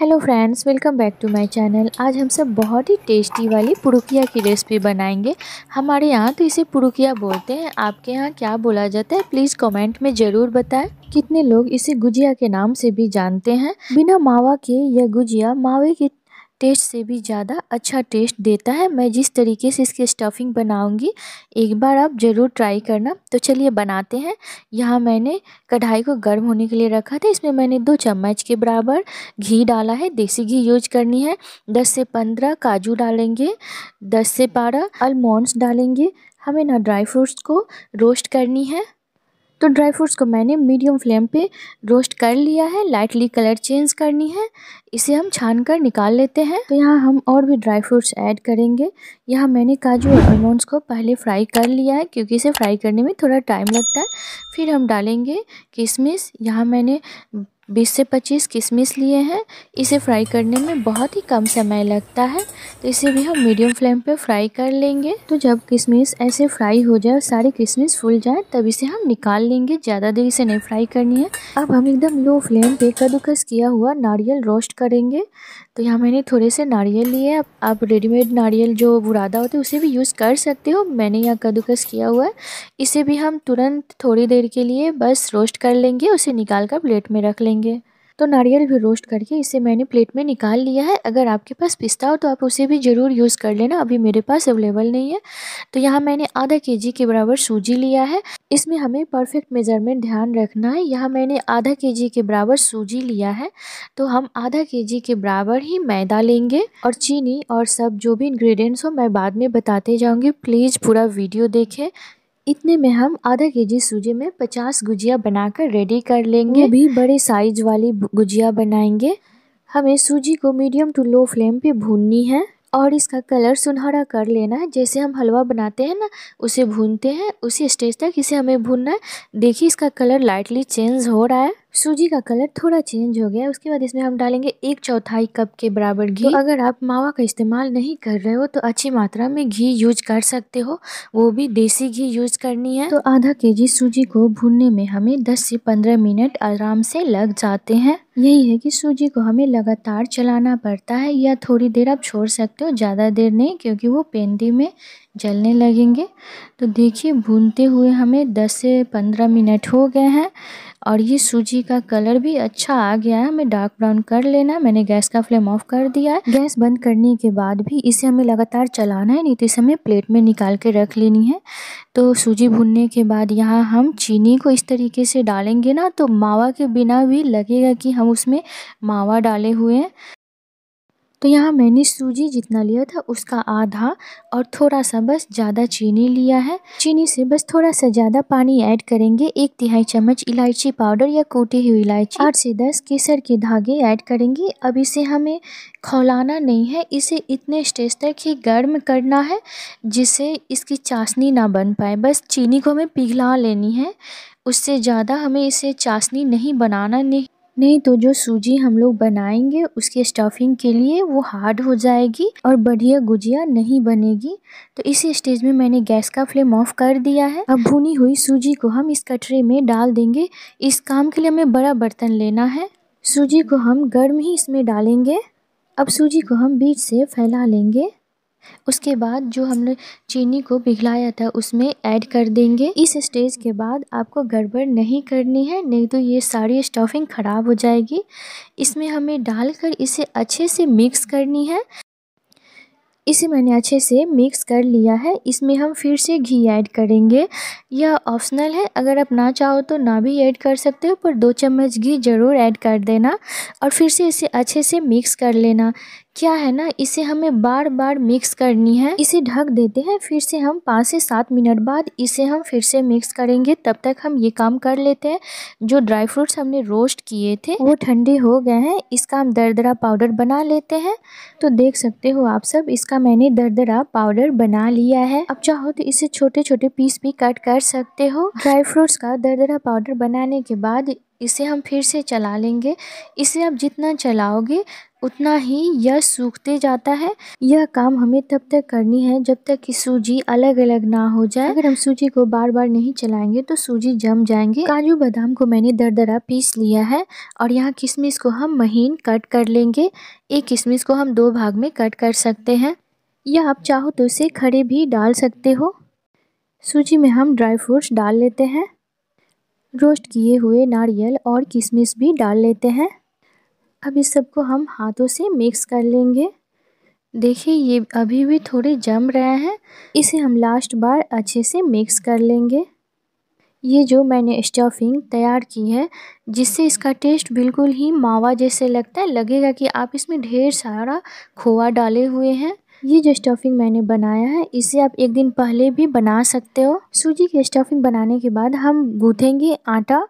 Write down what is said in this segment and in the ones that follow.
hello friends welcome back to my channel आज हम सब बहुत ही टेस्टी वाली पुरुकिया की रेसिपी बनाएंगे हमारे यहाँ तो इसे पुरुकिया बोलते हैं आपके यहाँ क्या बोला जाता है प्लीज़ कमेंट में ज़रूर बताएं कितने लोग इसे गुजिया के नाम से भी जानते हैं बिना मावा के यह गुजिया मावे की टेस्ट से भी ज़्यादा अच्छा टेस्ट देता है मैं जिस तरीके से इसकी स्टफ़िंग बनाऊँगी एक बार आप ज़रूर ट्राई करना तो चलिए बनाते हैं यहाँ मैंने कढ़ाई को गर्म होने के लिए रखा था इसमें मैंने दो चम्मच के बराबर घी डाला है देसी घी यूज करनी है दस से पंद्रह काजू डालेंगे दस से बारह अलमोंड्स डालेंगे हमें ना ड्राई फ्रूट्स को रोस्ट करनी है तो ड्राई फ्रूट्स को मैंने मीडियम फ्लेम पे रोस्ट कर लिया है लाइटली कलर चेंज करनी है इसे हम छान कर निकाल लेते हैं तो यहाँ हम और भी ड्राई फ्रूट्स ऐड करेंगे यहाँ मैंने काजू और आलमंड्स को पहले फ्राई कर लिया है क्योंकि इसे फ्राई करने में थोड़ा टाइम लगता है फिर हम डालेंगे किशमिश यहाँ मैंने बीस से पच्चीस किशमिश लिए हैं इसे फ्राई करने में बहुत ही कम समय लगता है तो इसे भी हम मीडियम फ्लेम पे फ्राई कर लेंगे तो जब किशमिश ऐसे फ्राई हो जाए और सारी किशमिश फूल जाए तब इसे हम निकाल लेंगे ज़्यादा देर इसे नहीं फ्राई करनी है अब हम एकदम लो फ्लेम पे कदूकस किया हुआ नारियल रोस्ट करेंगे तो यहाँ मैंने थोड़े से नारियल लिए आप, आप रेडीमेड नारियल जो बुरादा होते उसे भी यूज़ कर सकते हो मैंने यहाँ कदूकस किया हुआ है इसे भी हम तुरंत थोड़ी देर के लिए बस रोस्ट कर लेंगे उसे निकाल कर प्लेट में रख लेंगे करेंगे तो नारियल भी रोस्ट करके इसे मैंने प्लेट में निकाल लिया है अगर आपके पास पिस्ता हो तो आप उसे भी ज़रूर यूज़ कर लेना अभी मेरे पास अवेलेबल नहीं है तो यहाँ मैंने आधा के जी के बराबर सूजी लिया है इसमें हमें परफेक्ट मेजरमेंट ध्यान रखना है यहाँ मैंने आधा के जी के बराबर सूजी लिया है तो हम आधा के जी के बराबर ही मैदा लेंगे और चीनी और सब जो भी इन्ग्रीडियंट्स हो मैं बाद में बताते जाऊँगी प्लीज़ पूरा वीडियो देखें इतने में हम आधा के जी सूजी में पचास गुजिया बनाकर रेडी कर लेंगे वो भी बड़े साइज वाली गुजिया बनाएंगे हमें सूजी को मीडियम टू लो फ्लेम पे भूननी है और इसका कलर सुनहरा कर लेना है जैसे हम हलवा बनाते हैं ना उसे भूनते हैं उसी स्टेज तक इसे हमें भूनना है देखिए इसका कलर लाइटली चेंज हो रहा है सूजी का कलर थोड़ा चेंज हो गया उसके बाद इसमें हम डालेंगे एक चौथाई कप के बराबर घी तो अगर आप मावा का इस्तेमाल नहीं कर रहे हो तो अच्छी मात्रा में घी यूज कर सकते हो वो भी देसी घी यूज करनी है तो आधा के जी सूजी को भूनने में हमें 10 से 15 मिनट आराम से लग जाते हैं यही है कि सूजी को हमें लगातार चलाना पड़ता है या थोड़ी देर आप छोड़ सकते हो ज़्यादा देर नहीं क्योंकि वो पेंदी में जलने लगेंगे तो देखिए भूनते हुए हमें 10 से 15 मिनट हो गए हैं और ये सूजी का कलर भी अच्छा आ गया है हमें डार्क ब्राउन कर लेना मैंने गैस का फ्लेम ऑफ कर दिया है गैस बंद करने के बाद भी इसे हमें लगातार चलाना है नहीं तो इसे हमें प्लेट में निकाल के रख लेनी है तो सूजी भूनने के बाद यहाँ हम चीनी को इस तरीके से डालेंगे ना तो मावा के बिना भी लगेगा कि हम उसमें मावा डाले हुए हैं तो यहाँ मैंने सूजी जितना लिया था उसका आधा और थोड़ा सा बस ज़्यादा चीनी लिया है चीनी से बस थोड़ा सा ज़्यादा पानी ऐड करेंगे एक तिहाई चम्मच इलायची पाउडर या कोटी हुई इलायची आठ से दस केसर के धागे ऐड करेंगे अब इसे हमें खौलाना नहीं है इसे इतने स्टेज तक ही गर्म करना है जिससे इसकी चाशनी ना बन पाए बस चीनी को हमें पिघला लेनी है उससे ज़्यादा हमें इसे चाशनी नहीं बनाना नहीं नहीं तो जो सूजी हम लोग बनाएंगे उसके स्टफिंग के लिए वो हार्ड हो जाएगी और बढ़िया गुजिया नहीं बनेगी तो इसी स्टेज में मैंने गैस का फ्लेम ऑफ कर दिया है अब भुनी हुई सूजी को हम इस कटरे में डाल देंगे इस काम के लिए हमें बड़ा बर्तन लेना है सूजी को हम गर्म ही इसमें डालेंगे अब सूजी को हम बीच से फैला लेंगे उसके बाद जो हमने चीनी को पिघलाया था उसमें ऐड कर देंगे इस स्टेज के बाद आपको गड़बड़ नहीं करनी है नहीं तो ये सारी स्टफिंग ख़राब हो जाएगी इसमें हमें डालकर इसे अच्छे से मिक्स करनी है इसे मैंने अच्छे से मिक्स कर लिया है इसमें हम फिर से घी ऐड करेंगे यह ऑप्शनल है अगर आप ना चाहो तो ना भी ऐड कर सकते हो पर दो चम्मच घी ज़रूर ऐड कर देना और फिर से इसे अच्छे से मिक्स कर लेना क्या है ना इसे हमें बार बार मिक्स करनी है इसे ढक देते हैं फिर से हम पाँच से सात मिनट बाद इसे हम फिर से मिक्स करेंगे तब तक हम ये काम कर लेते हैं जो ड्राई फ्रूट्स हमने रोस्ट किए थे वो ठंडे हो गए हैं इसका हम दरदरा पाउडर बना लेते हैं तो देख सकते हो आप सब इसका मैंने दरदरा पाउडर बना लिया है अब चाहो तो इसे छोटे छोटे पीस भी कट कर सकते हो ड्राई फ्रूट्स का दरदरा पाउडर बनाने के बाद इसे हम फिर से चला लेंगे इसे आप जितना चलाओगे उतना ही यह सूखते जाता है यह काम हमें तब तक करनी है जब तक कि सूजी अलग अलग ना हो जाए अगर हम सूजी को बार बार नहीं चलाएंगे तो सूजी जम जाएंगे काजू बादाम को मैंने दरदरा पीस लिया है और यहाँ किशमिश को हम महीन कट कर लेंगे एक किशमिश को हम दो भाग में कट कर सकते हैं या आप चाहो तो इसे खड़े भी डाल सकते हो सूजी में हम ड्राई फ्रूट्स डाल लेते हैं रोस्ट किए हुए नारियल और किशमिश भी डाल लेते हैं अब इस सबको हम हाथों से मिक्स कर लेंगे देखिए ये अभी भी थोड़े जम रहे हैं इसे हम लास्ट बार अच्छे से मिक्स कर लेंगे ये जो मैंने स्टफिंग तैयार की है जिससे इसका टेस्ट बिल्कुल ही मावा जैसे लगता है लगेगा कि आप इसमें ढेर सारा खोआ डाले हुए हैं ये जो स्टफिंग मैंने बनाया है इसे आप एक दिन पहले भी बना सकते हो सूजी की स्टफिंग बनाने के बाद हम गूथेंगे आटा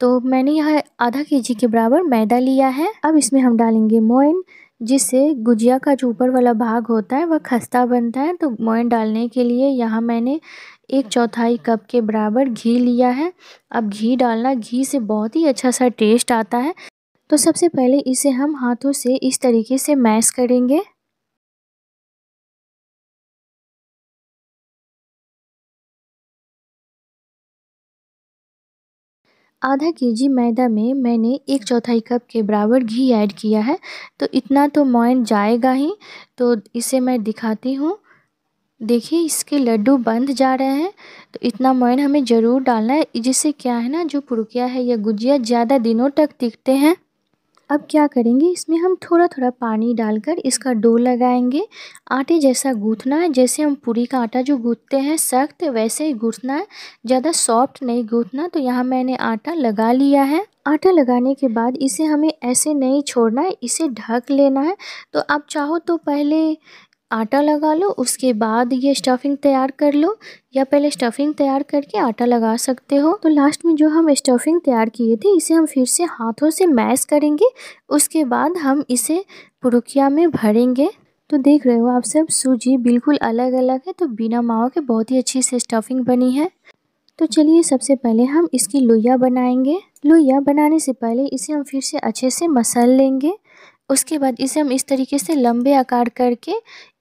तो मैंने यहाँ आधा के जी के बराबर मैदा लिया है अब इसमें हम डालेंगे मोइन जिससे गुजिया का जो ऊपर वाला भाग होता है वह खस्ता बनता है तो मोइन डालने के लिए यहाँ मैंने एक चौथाई कप के बराबर घी लिया है अब घी डालना घी से बहुत ही अच्छा सा टेस्ट आता है तो सबसे पहले इसे हम हाथों से इस तरीके से मैश करेंगे आधा के जी मैदा में मैंने एक चौथाई कप के बराबर घी ऐड किया है तो इतना तो मोइन जाएगा ही तो इसे मैं दिखाती हूँ देखिए इसके लड्डू बंद जा रहे हैं तो इतना मोइन हमें ज़रूर डालना है जिससे क्या है ना जो पुरुकिया है या गुजिया ज़्यादा दिनों तक टिकते हैं अब क्या करेंगे इसमें हम थोड़ा थोड़ा पानी डालकर इसका डो लगाएंगे आटे जैसा गूँथना है जैसे हम पूरी का आटा जो गूँथते हैं सख्त वैसे ही गूँथना है ज़्यादा सॉफ्ट नहीं गूँथना तो यहाँ मैंने आटा लगा लिया है आटा लगाने के बाद इसे हमें ऐसे नहीं छोड़ना है इसे ढक लेना है तो आप चाहो तो पहले आटा लगा लो उसके बाद ये स्टफिंग तैयार कर लो या पहले स्टफिंग तैयार करके आटा लगा सकते हो तो लास्ट में जो हम स्टफिंग तैयार किए थे इसे हम फिर से हाथों से मैश करेंगे उसके बाद हम इसे पुरुकिया में भरेंगे तो देख रहे हो आप सब सूजी बिल्कुल अलग अलग है तो बिना मावा के बहुत ही अच्छी से स्टफिंग बनी है तो चलिए सबसे पहले हम इसकी लोइया बनाएंगे लोइया बनाने से पहले इसे हम फिर से अच्छे से मसल लेंगे उसके बाद इसे हम इस तरीके से लंबे आकार करके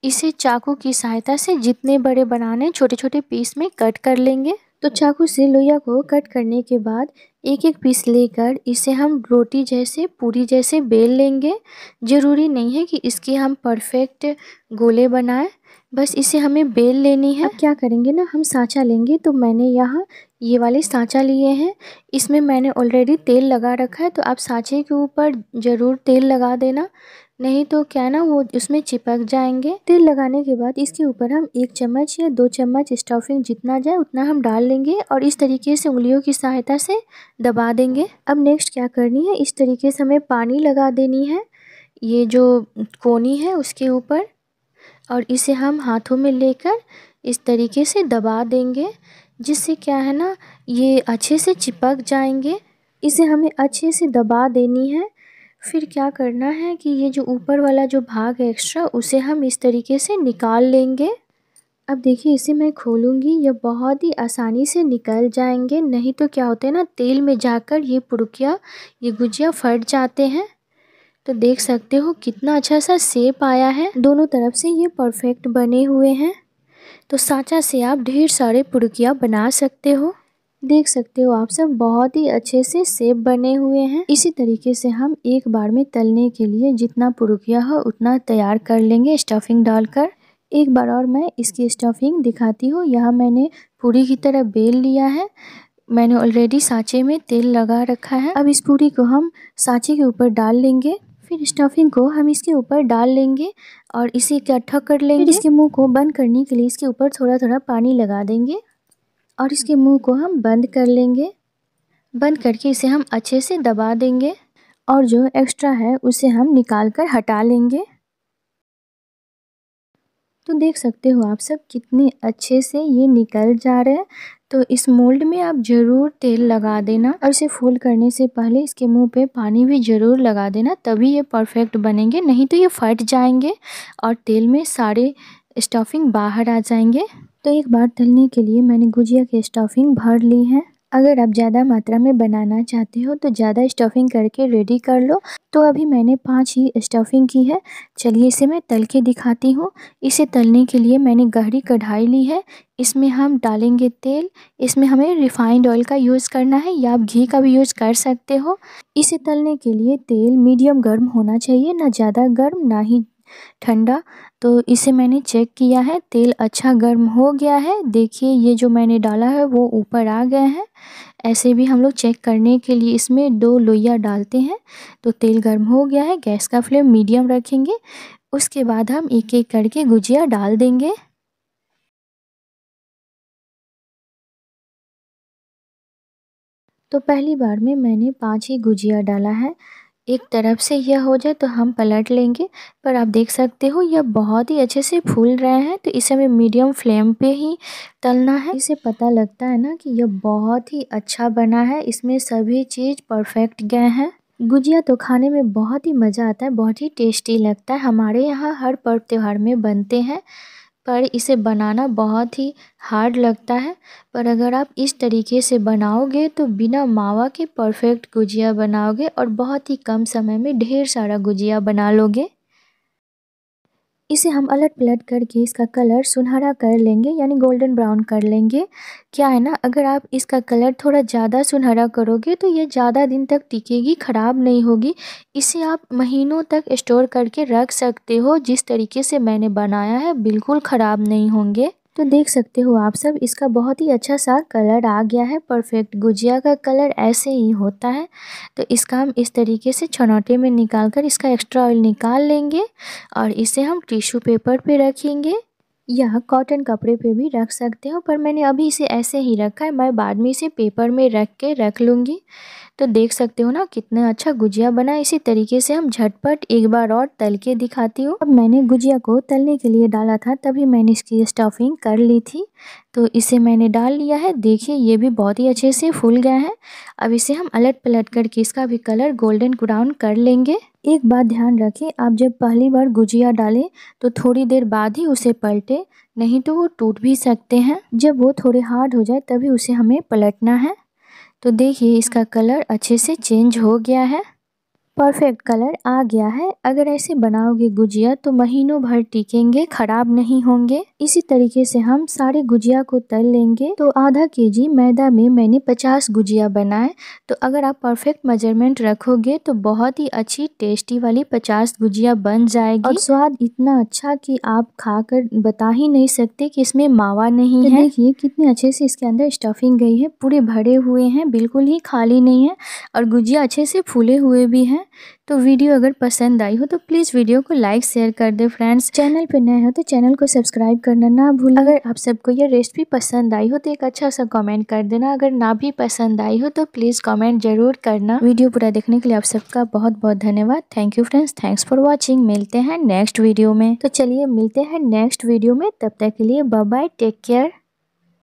इसे चाकू की सहायता से जितने बड़े बनाने छोटे छोटे पीस में कट कर लेंगे तो चाकू से लोहिया को कट करने के बाद एक एक पीस लेकर इसे हम रोटी जैसे पूरी जैसे बेल लेंगे ज़रूरी नहीं है कि इसके हम परफेक्ट गोले बनाएं बस इसे हमें बेल लेनी है अब क्या करेंगे ना हम सांचा लेंगे तो मैंने यहाँ ये वाले सांचा लिए हैं इसमें मैंने ऑलरेडी तेल लगा रखा है तो आप सांचे के ऊपर ज़रूर तेल लगा देना नहीं तो क्या ना वो उसमें चिपक जाएंगे तेल लगाने के बाद इसके ऊपर हम एक चम्मच या दो चम्मच स्टफिंग जितना जाए उतना हम डाल लेंगे और इस तरीके से उंगलियों की सहायता से दबा देंगे अब नेक्स्ट क्या करनी है इस तरीके से हमें पानी लगा देनी है ये जो कोनी है उसके ऊपर और इसे हम हाथों में लेकर इस तरीके से दबा देंगे जिससे क्या है ना ये अच्छे से चिपक जाएंगे इसे हमें अच्छे से दबा देनी है फिर क्या करना है कि ये जो ऊपर वाला जो भाग है एक्स्ट्रा उसे हम इस तरीके से निकाल लेंगे अब देखिए इसे मैं खोलूँगी ये बहुत ही आसानी से निकल जाएंगे नहीं तो क्या होता है ना तेल में जाकर ये पुड़किया ये गुजिया फट जाते हैं तो देख सकते हो कितना अच्छा सा सेप आया है दोनों तरफ से ये परफेक्ट बने हुए हैं तो साँचा से आप ढेर सारे पुड़किया बना सकते हो देख सकते हो आप सब बहुत ही अच्छे से सेब बने हुए हैं इसी तरीके से हम एक बार में तलने के लिए जितना पुरुकिया हो उतना तैयार कर लेंगे स्टफिंग डालकर एक बार और मैं इसकी स्टफिंग दिखाती हूँ यहाँ मैंने पूरी की तरह बेल लिया है मैंने ऑलरेडी सांचे में तेल लगा रखा है अब इस पूरी को हम सांचे के ऊपर डाल लेंगे फिर स्टफिंग को हम इसके ऊपर डाल लेंगे और इसे इकट्ठा कर लेंगे फिर इसके मुंह को बंद करने के लिए इसके ऊपर थोड़ा थोड़ा पानी लगा देंगे और इसके मुंह को हम बंद कर लेंगे बंद करके इसे हम अच्छे से दबा देंगे और जो एक्स्ट्रा है उसे हम निकाल कर हटा लेंगे तो देख सकते हो आप सब कितने अच्छे से ये निकल जा रहे हैं तो इस मोल्ड में आप जरूर तेल लगा देना और इसे फोल्ड करने से पहले इसके मुंह पे पानी भी जरूर लगा देना तभी ये परफेक्ट बनेंगे नहीं तो ये फट जाएंगे और तेल में सारे स्टफिंग बाहर आ जाएंगे तो एक बार तलने के लिए मैंने गुजिया की स्टफिंग भर ली है अगर आप ज़्यादा मात्रा में बनाना चाहते हो तो ज़्यादा स्टफिंग करके रेडी कर लो तो अभी मैंने पाँच ही स्टफिंग की है चलिए इसे मैं तल के दिखाती हूँ इसे तलने के लिए मैंने गहरी कढ़ाई ली है इसमें हम डालेंगे तेल इसमें हमें रिफाइंड ऑयल का यूज़ करना है या आप घी का भी यूज़ कर सकते हो इसे तलने के लिए तेल मीडियम गर्म होना चाहिए ना ज़्यादा गर्म ना ही ठंडा तो इसे मैंने चेक किया है तेल अच्छा गर्म हो गया है देखिए ये जो मैंने डाला है वो ऊपर आ गया है ऐसे भी हम लोग चेक करने के लिए इसमें दो लोइया डालते हैं तो तेल गर्म हो गया है गैस का फ्लेम मीडियम रखेंगे उसके बाद हम एक एक करके गुजिया डाल देंगे तो पहली बार में मैंने पाँच ही गुजिया डाला है एक तरफ से यह हो जाए तो हम पलट लेंगे पर आप देख सकते हो यह बहुत ही अच्छे से फूल रहे हैं तो इसे हमें मीडियम फ्लेम पे ही तलना है इसे पता लगता है ना कि यह बहुत ही अच्छा बना है इसमें सभी चीज़ परफेक्ट गए हैं गुजिया तो खाने में बहुत ही मज़ा आता है बहुत ही टेस्टी लगता है हमारे यहाँ हर पर्व त्यौहार में बनते हैं पर इसे बनाना बहुत ही हार्ड लगता है पर अगर आप इस तरीके से बनाओगे तो बिना मावा के परफेक्ट गुजिया बनाओगे और बहुत ही कम समय में ढेर सारा गुजिया बना लोगे इसे हम अलट पलट करके इसका कलर सुनहरा कर लेंगे यानी गोल्डन ब्राउन कर लेंगे क्या है ना अगर आप इसका कलर थोड़ा ज़्यादा सुनहरा करोगे तो ये ज़्यादा दिन तक टिकेगी ख़राब नहीं होगी इसे आप महीनों तक स्टोर करके रख सकते हो जिस तरीके से मैंने बनाया है बिल्कुल ख़राब नहीं होंगे तो देख सकते हो आप सब इसका बहुत ही अच्छा सा कलर आ गया है परफेक्ट गुजिया का कलर ऐसे ही होता है तो इसका हम इस तरीके से छनौटे में निकाल कर इसका एक्स्ट्रा ऑयल निकाल लेंगे और इसे हम टिश्यू पेपर पे रखेंगे यह कॉटन कपड़े पे भी रख सकते हो पर मैंने अभी इसे ऐसे ही रखा है मैं बाद में इसे पेपर में रख के रख लूँगी तो देख सकते हो ना कितना अच्छा गुजिया बना इसी तरीके से हम झटपट एक बार और तल के दिखाती हूँ अब मैंने गुजिया को तलने के लिए डाला था तभी मैंने इसकी स्टफिंग कर ली थी तो इसे मैंने डाल लिया है देखिए ये भी बहुत ही अच्छे से फूल गया है अब इसे हम अलट पलट करके इसका भी कलर गोल्डन ब्राउन कर लेंगे एक बात ध्यान रखें आप जब पहली बार गुजिया डालें तो थोड़ी देर बाद ही उसे पलटें नहीं तो वो टूट भी सकते हैं जब वो थोड़े हार्ड हो जाए तभी उसे हमें पलटना है तो देखिए इसका कलर अच्छे से चेंज हो गया है परफेक्ट कलर आ गया है अगर ऐसे बनाओगे गुजिया तो महीनों भर टिकेंगे खराब नहीं होंगे इसी तरीके से हम सारे गुजिया को तल लेंगे तो आधा केजी मैदा में मैंने 50 गुजिया बनाए तो अगर आप परफेक्ट मेजरमेंट रखोगे तो बहुत ही अच्छी टेस्टी वाली 50 गुजिया बन जाएगी और स्वाद इतना अच्छा कि आप खाकर बता ही नहीं सकते कि इसमें मावा नहीं तो है देखिए कितने अच्छे से इसके अंदर स्टफिंग गई है पूरे भरे हुए हैं बिल्कुल ही खाली नहीं है और गुजिया अच्छे से फूले हुए भी हैं तो वीडियो अगर पसंद आई हो तो प्लीज़ वीडियो को लाइक शेयर कर दे फ्रेंड्स चैनल पर नए हो तो चैनल को सब्सक्राइब करना ना भूल अगर आप सबको यह रेसिपी पसंद आई हो तो एक अच्छा सा कॉमेंट कर देना अगर ना भी पसंद आई हो तो प्लीज़ कॉमेंट जरूर करना वीडियो पूरा देखने के लिए आप सबका बहुत बहुत धन्यवाद thank you friends thanks for watching मिलते हैं नेक्स्ट वीडियो में तो चलिए मिलते हैं नेक्स्ट वीडियो में तब तक के लिए बाय टेक केयर